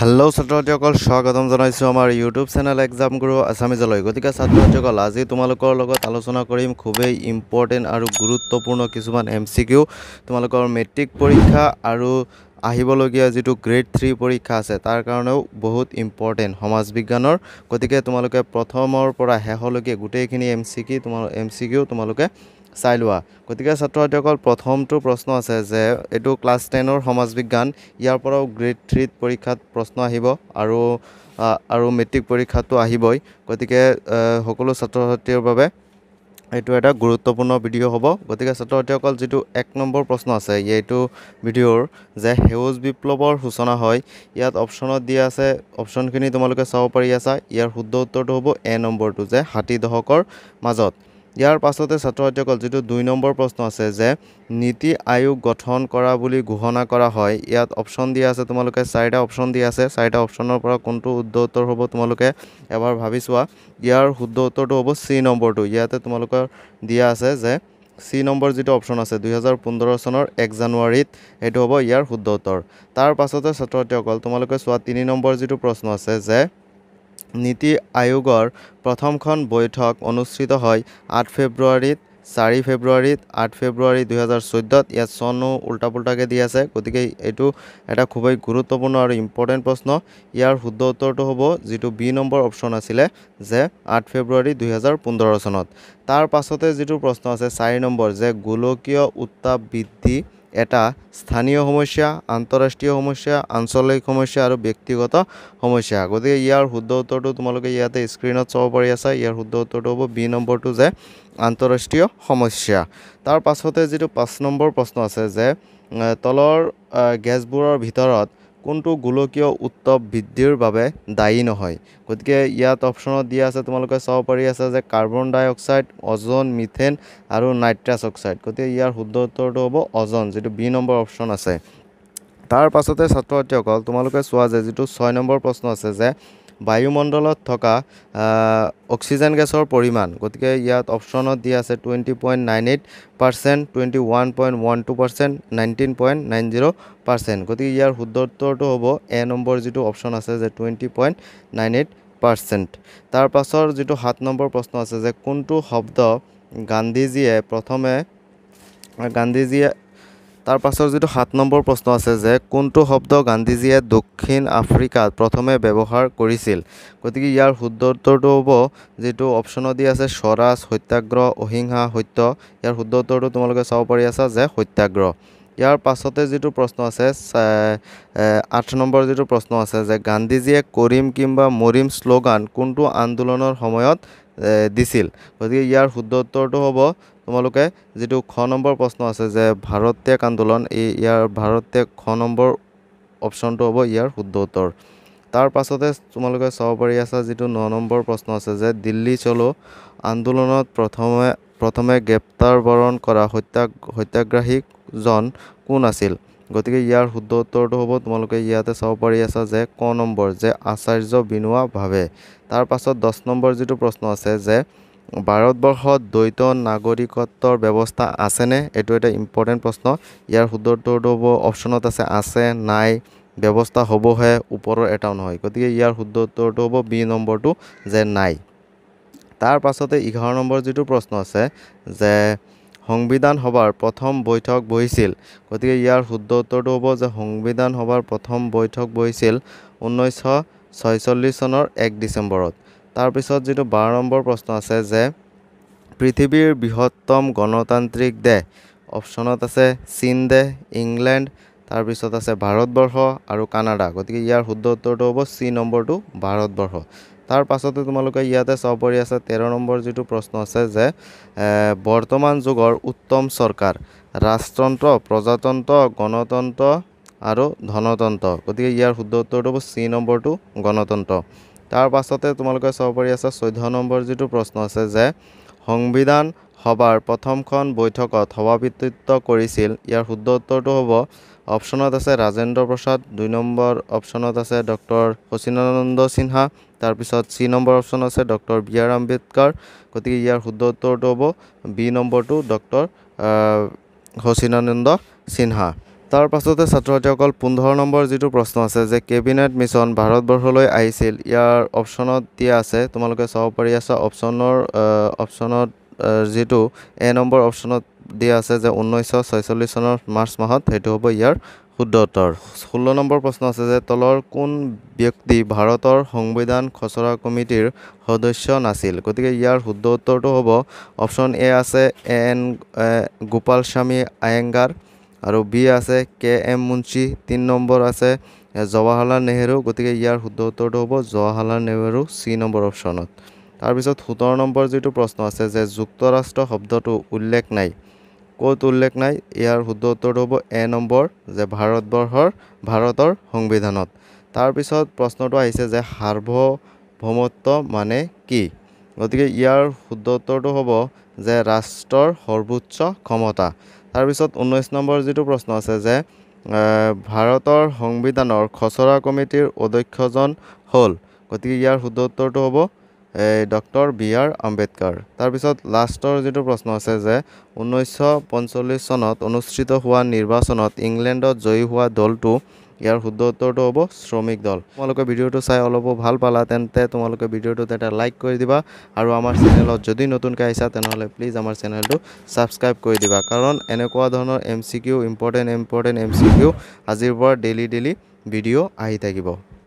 hello' ছাত্ৰছাত্ৰীসকল স্বাগতম জনাইছোঁ আমাৰ ইউটিউব চেনেল এক্সাম গুৰু আছামিজলৈ গতিকে ছাত্ৰছাত্ৰীসকল আজি তোমালোকৰ লগত আলোচনা কৰিম খুবেই ইম্পৰ্টেণ্ট আৰু গুৰুত্বপূৰ্ণ কিছুমান এম চি কিউ তোমালোকৰ মেট্ৰিক পৰীক্ষা আৰু আহিবলগীয়া যিটো গ্ৰেড থ্ৰী পৰীক্ষা আছে তাৰ কাৰণেও বহুত ইম্পৰ্টেণ্ট সমাজ বিজ্ঞানৰ গতিকে তোমালোকে প্ৰথমৰ পৰা শেষলৈকে গোটেইখিনি এম চি কি তোমাৰ এম চি কিউ তোমালোকে চাই লোৱা গতিকে ছাত্ৰ ছাত্ৰীসকল প্ৰথমটো প্ৰশ্ন আছে যে এইটো ক্লাছ টেনৰ সমাজ বিজ্ঞান ইয়াৰ পৰাও গ্ৰেড থ্ৰীত পৰীক্ষাত প্ৰশ্ন আহিব আৰু আৰু মেট্ৰিক পৰীক্ষাটো আহিবই গতিকে সকলো ছাত্ৰ ছাত্ৰীৰ বাবে এইটো এটা গুৰুত্বপূৰ্ণ ভিডিঅ' হ'ব গতিকে ছাত্ৰ ছাত্ৰীসকল যিটো এক নম্বৰ প্ৰশ্ন আছে এইটো ভিডিঅ'ৰ যে সেউজ বিপ্লৱৰ সূচনা হয় ইয়াত অপশ্যনত দিয়া আছে অপশ্যনখিনি তোমালোকে চাব পাৰি আছা ইয়াৰ শুদ্ধ উত্তৰটো হ'ব এ নম্বৰটো যে ষাঠি দশকৰ মাজত ইয়াৰ পাছতে ছাত্ৰছাত্ৰীসকল যিটো দুই নম্বৰ প্ৰশ্ন আছে যে নীতি আয়োগ গঠন কৰা বুলি ঘোষণা কৰা হয় ইয়াত অপশ্যন দিয়া আছে তোমালোকে চাৰিটা অপশ্যন দিয়া আছে চাৰিটা অপশ্যনৰ পৰা কোনটো শুদ্ধ উত্তৰ হ'ব তোমালোকে এবাৰ ভাবি চোৱা ইয়াৰ শুদ্ধ উত্তৰটো হ'ব চি নম্বৰটো ইয়াতে তোমালোকৰ দিয়া আছে যে চি নম্বৰ যিটো অপশ্যন আছে দুহেজাৰ পোন্ধৰ চনৰ এক জানুৱাৰীত সেইটো হ'ব ইয়াৰ শুদ্ধ উত্তৰ তাৰ পাছতে ছাত্ৰ ছাত্ৰীসকল তোমালোকে চোৱা তিনি নম্বৰ যিটো প্ৰশ্ন আছে যে নীতি আয়োগৰ প্ৰথমখন বৈঠক অনুষ্ঠিত হয় আঠ ফেব্ৰুৱাৰীত চাৰি ফেব্ৰুৱাৰীত আঠ ফেব্ৰুৱাৰী দুহেজাৰ চৈধ্যত ইয়াত চনো উল্টা পোল্টাকৈ দি আছে গতিকে এইটো এটা খুবেই গুৰুত্বপূৰ্ণ আৰু ইম্পৰ্টেণ্ট প্ৰশ্ন ইয়াৰ শুদ্ধ উত্তৰটো হ'ব যিটো বি নম্বৰ অপশ্যন আছিলে যে আঠ ফেব্ৰুৱাৰী দুহেজাৰ পোন্ধৰ চনত তাৰ পাছতে যিটো প্ৰশ্ন আছে চাৰি নম্বৰ যে গোলকীয় উত্তাপ বৃদ্ধি এটা স্থানীয় সমস্যা আন্তঃৰাষ্ট্ৰীয় সমস্যা আঞ্চলিক সমস্যা আৰু ব্যক্তিগত সমস্যা গতিকে ইয়াৰ শুদ্ধ উত্তৰটো তোমালোকে ইয়াতে স্ক্ৰীণত চাব পাৰি আছা ইয়াৰ শুদ্ধ উত্তৰটো হ'ব বি নম্বৰটো যে আন্তঃৰাষ্ট্ৰীয় সমস্যা তাৰ পাছতে যিটো পাঁচ নম্বৰ প্ৰশ্ন আছে যে তলৰ গেছবোৰৰ ভিতৰত কোনটো গোলকীয় উত্তপ বৃদ্ধিৰ বাবে দায়ী নহয় গতিকে ইয়াত অপশ্যনত দিয়া আছে তোমালোকে চাব পাৰি আছে যে carbon dioxide ozone methane আৰু নাইট্ৰাছ অক্সাইড গতিকে ইয়াৰ শুদ্ধ উত্তৰটো হ'ব অজন যিটো বি নম্বৰ অপশ্যন আছে তাৰ পাছতে ছাত্ৰ ছাত্ৰীসকল তোমালোকে চোৱা যে যিটো ছয় নম্বৰ প্ৰশ্ন আছে যে বায়ুমণ্ডলত থকা অক্সিজেন গেছৰ পৰিমাণ গতিকে ইয়াত অপশ্যনত দিয়া আছে twenty point nine eight percent twenty one point one two percent nineteen point nine zero' percent গতিকে ইয়াৰ শুদ্ধ উত্তৰটো হ'ব এ নম্বৰ যিটো অপশ্যন আছে যে twenty point nine eight percent তাৰ পাছৰ যিটো সাত নম্বৰ প্ৰশ্ন আছে যে কোনটো শব্দ গান্ধীজীয়ে প্ৰথমে গান্ধীজীয়ে তাৰ পাছৰ যিটো সাত নম্বৰ প্ৰশ্ন আছে যে কোনটো শব্দ গান্ধীজীয়ে দক্ষিণ আফ্ৰিকাত প্ৰথমে ব্যৱহাৰ কৰিছিল গতিকে ইয়াৰ শুদ্ধ উত্তৰটো হ'ব যিটো অপশ্যনত দি আছে স্বৰাজ সত্যাগ্ৰহ অহিংসা সত্য ইয়াৰ শুদ্ধ উত্তৰটো তোমালোকে চাব পাৰি আছা যে সত্যাগ্ৰহ ইয়াৰ পাছতে যিটো প্ৰশ্ন আছে আঠ নম্বৰ যিটো প্ৰশ্ন আছে যে গান্ধীজীয়ে কৰিম কিম্বা মৰিম শ্লোগান কোনটো আন্দোলনৰ সময়ত দিছিল গতিকে ইয়াৰ শুদ্ধ উত্তৰটো হ'ব তোমালোকে যিটো খ নম্বৰ প্ৰশ্ন আছে যে ভাৰত ত্যাগ আন্দোলন এই ইয়াৰ ভাৰত ত্যাগ খ নম্বৰ অপশ্যনটো হ'ব ইয়াৰ শুদ্ধ উত্তৰ তাৰ পাছতে তোমালোকে চাব পাৰি আছা যিটো ন নম্বৰ প্ৰশ্ন আছে যে দিল্লী চলো আন্দোলনত প্ৰথমে প্ৰথমে গ্ৰেপ্তাৰ বৰণ কৰা সত্যাগ সত্যাগ্ৰাহীজন কোন আছিল গতিকে ইয়াৰ শুদ্ধ উত্তৰটো হ'ব তোমালোকে ইয়াতে চাব পাৰি আছা যে ক নম্বৰ যে আচাৰ্য বিনোৱা ভাৱে তাৰপাছত দহ নম্বৰ যিটো প্ৰশ্ন আছে যে ভাৰতবৰ্ষত দ্বৈত নাগৰিকত্বৰ ব্যৱস্থা আছেনে এইটো এটা ইম্পৰ্টেণ্ট প্ৰশ্ন ইয়াৰ শুদ্ধ উত্তৰটো হ'ব অপশ্যনত আছে আছে নাই ব্যৱস্থা হ'বহে ওপৰৰ এটাও নহয় গতিকে ইয়াৰ শুদ্ধ উত্তৰটো হ'ব বি নম্বৰটো যে নাই তাৰ পাছতে এঘাৰ নম্বৰ যিটো প্ৰশ্ন আছে যে সংবিধান সভাৰ প্ৰথম বৈঠক বহিছিল গতিকে ইয়াৰ শুদ্ধ উত্তৰটো হ'ব যে সংবিধান সভাৰ প্ৰথম বৈঠক বহিছিল ঊনৈছশ ছয়চল্লিছ চনৰ এক ডিচেম্বৰত তাৰপিছত যিটো বাৰ নম্বৰ প্ৰশ্ন আছে যে পৃথিৱীৰ বৃহত্তম গণতান্ত্ৰিক দেহ অপশ্যনত আছে চীন দেহ ইংলেণ্ড তাৰপিছত আছে ভাৰতবৰ্ষ আৰু কানাডা গতিকে ইয়াৰ শুদ্ধ উত্তৰটো হ'ব চি নম্বৰটো ভাৰতবৰ্ষ তাৰ পাছতে তোমালোকে ইয়াতে চাব পাৰি আছে তেৰ নম্বৰ যিটো প্ৰশ্ন আছে যে বৰ্তমান যুগৰ উত্তম চৰকাৰ ৰাজতন্ত্ৰ প্ৰজাতন্ত্ৰ গণতন্ত্ৰ আৰু ধনতন্ত্ৰ গতিকে ইয়াৰ শুদ্ধ উত্তৰটো হ'ব চি নম্বৰটো গণতন্ত্ৰ তাৰ পাছতে তোমালোকে চাব পাৰি আছা চৈধ্য নম্বৰ যিটো প্ৰশ্ন আছে যে সংবিধান সভাৰ প্ৰথমখন বৈঠকত সভাপতিত্ব কৰিছিল ইয়াৰ শুদ্ধ উত্তৰটো হ'ব অপশ্যনত আছে ৰাজেন্দ্ৰ প্ৰসাদ দুই নম্বৰ অপশ্যনত আছে ডক্টৰ শচীনানন্দ সিনহা তাৰপিছত চি নম্বৰ অপশ্যন আছে ডক্টৰ বি আৰ আম্বেদকাৰ গতিকে ইয়াৰ শুদ্ধ উত্তৰটো হ'ব বি নম্বৰটো ডক্টৰ সচিনানন্দ সিনহা তাৰ পাছতে ছাত্ৰছাত্ৰীসকল পোন্ধৰ নম্বৰ যিটো প্ৰশ্ন আছে যে কেবিনেট মিছন ভাৰতবৰ্ষলৈ আহিছিল ইয়াৰ অপশ্যনত দিয়া আছে তোমালোকে চাব পাৰি আছা অপশ্যনৰ অপশ্যনত যিটো এ নম্বৰ অপশ্যনত দিয়া আছে যে ঊনৈছশ ছয়চল্লিছ চনৰ মাৰ্চ মাহত সেইটো হ'ব ইয়াৰ শুদ্ধ উত্তৰ ষোল্ল নম্বৰ প্ৰশ্ন আছে যে তলৰ কোন ব্যক্তি ভাৰতৰ সংবিধান খচৰা কমিটিৰ সদস্য নাছিল গতিকে ইয়াৰ শুদ্ধ উত্তৰটো হ'ব অপশ্যন এ আছে এ এন গোপালস্বামী আয়েংগাৰ আৰু বি আছে কে এম মুঞ্চি তিনি নম্বৰ আছে জৱাহৰলাল নেহৰু গতিকে ইয়াৰ শুদ্ধ উত্তৰটো হ'ব জৱাহৰলাল নেহৰু চি নম্বৰ অপশ্যনত তাৰপিছত সোতৰ নম্বৰ যিটো প্ৰশ্ন আছে যে যুক্তৰাষ্ট্ৰ শব্দটো উল্লেখ নাই ক'ত উল্লেখ নাই ইয়াৰ শুদ্ধ উত্তৰটো হ'ব এ নম্বৰ যে ভাৰতবৰ্ষৰ ভাৰতৰ সংবিধানত তাৰপিছত প্ৰশ্নটো আহিছে যে সাৰ্বভৌমত্ব মানে কি গতিকে ইয়াৰ শুদ্ধ উত্তৰটো হ'ব যে ৰাষ্ট্ৰৰ সৰ্বোচ্চ ক্ষমতা তাৰপিছত ঊনৈছ নম্বৰ যিটো প্ৰশ্ন আছে যে ভাৰতৰ সংবিধানৰ খচৰা কমিটিৰ অধ্যক্ষজন হ'ল গতিকে ইয়াৰ শুদ্ধ উত্তৰটো হ'ব এই ডক্টৰ বি আৰ আম্বেদকাৰ তাৰপিছত লাষ্টৰ যিটো প্ৰশ্ন আছে যে ঊনৈছশ পঞ্চল্লিছ চনত অনুষ্ঠিত হোৱা নিৰ্বাচনত ইংলেণ্ডত জয়ী হোৱা দলটো ইয়াৰ শুদ্ধ উত্তৰটো হব শ্ৰমিক দল তোমালোকে ভিডিঅ'টো চাই অলপো ভাল পালা তেন্তে তোমালোকে ভিডিঅ'টোত এটা লাইক কৰি দিবা আৰু আমাৰ চেনেলত যদি নতুনকৈ আহিছা তেনেহ'লে প্লিজ আমাৰ চেনেলটো ছাবস্ক্ৰাইব কৰি দিবা কাৰণ এনেকুৱা ধৰণৰ M C Q important important M C Q আজিৰ পৰা ডেইলি ডেইলি ভিডিঅ' আহি থাকিব